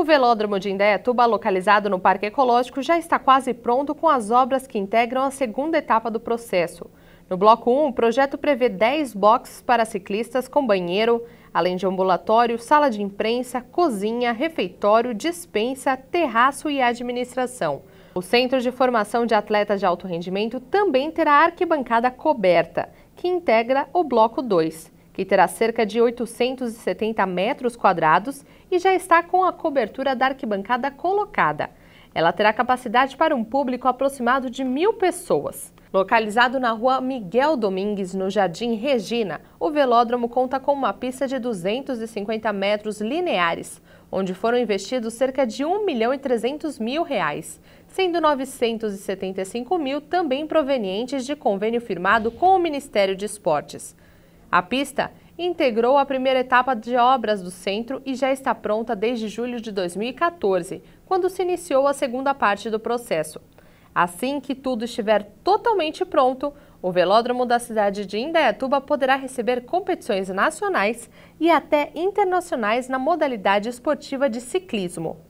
O velódromo de Indaiatuba, localizado no Parque Ecológico, já está quase pronto com as obras que integram a segunda etapa do processo. No bloco 1, o projeto prevê 10 boxes para ciclistas com banheiro, além de ambulatório, sala de imprensa, cozinha, refeitório, dispensa, terraço e administração. O Centro de Formação de Atletas de Alto Rendimento também terá arquibancada coberta, que integra o bloco 2 que terá cerca de 870 metros quadrados e já está com a cobertura da arquibancada colocada. Ela terá capacidade para um público aproximado de mil pessoas. Localizado na rua Miguel Domingues, no Jardim Regina, o velódromo conta com uma pista de 250 metros lineares, onde foram investidos cerca de 1 milhão e 300 mil reais, sendo 975 mil também provenientes de convênio firmado com o Ministério de Esportes. A pista integrou a primeira etapa de obras do centro e já está pronta desde julho de 2014, quando se iniciou a segunda parte do processo. Assim que tudo estiver totalmente pronto, o velódromo da cidade de Indaiatuba poderá receber competições nacionais e até internacionais na modalidade esportiva de ciclismo.